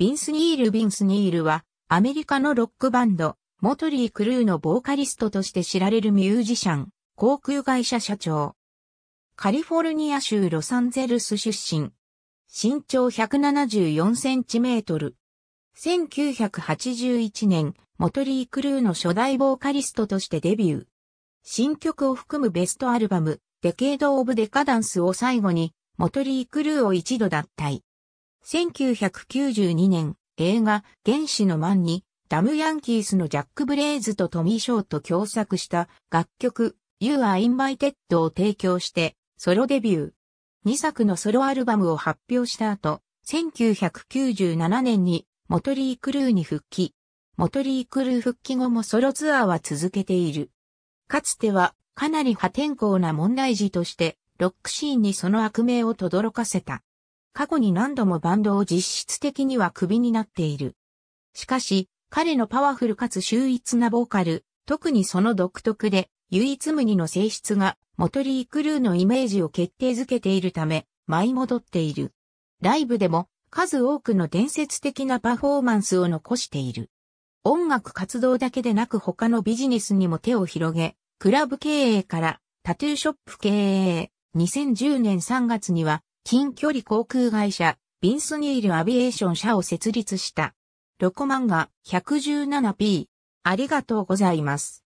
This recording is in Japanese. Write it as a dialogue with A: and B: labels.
A: ビンスニール・ビンスニールは、アメリカのロックバンド、モトリー・クルーのボーカリストとして知られるミュージシャン、航空会社社長。カリフォルニア州ロサンゼルス出身。身長174センチメートル。1981年、モトリー・クルーの初代ボーカリストとしてデビュー。新曲を含むベストアルバム、デケード・オブ・デカダンスを最後に、モトリー・クルーを一度脱退。1992年、映画、原始のマンに、ダムヤンキースのジャック・ブレイズとトミー・ショーと共作した楽曲、You Are Invited を提供して、ソロデビュー。2作のソロアルバムを発表した後、1997年にモトリー・クルーに復帰。モトリー・クルー復帰後もソロツアーは続けている。かつてはかなり破天荒な問題児として、ロックシーンにその悪名を轟かせた。過去に何度もバンドを実質的にはクビになっている。しかし、彼のパワフルかつ秀逸なボーカル、特にその独特で唯一無二の性質がモトリー・クルーのイメージを決定づけているため、舞い戻っている。ライブでも数多くの伝説的なパフォーマンスを残している。音楽活動だけでなく他のビジネスにも手を広げ、クラブ経営からタトゥーショップ経営、2010年3月には近距離航空会社、ビンスニールアビエーション社を設立した。ロコ漫画 117P。ありがとうござい
B: ます。